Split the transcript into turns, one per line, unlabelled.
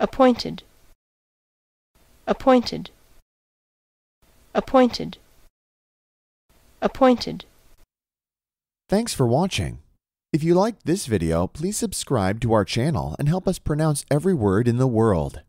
appointed appointed appointed appointed
Thanks for watching. If you liked this video, please subscribe to our channel and help us pronounce every word in the world.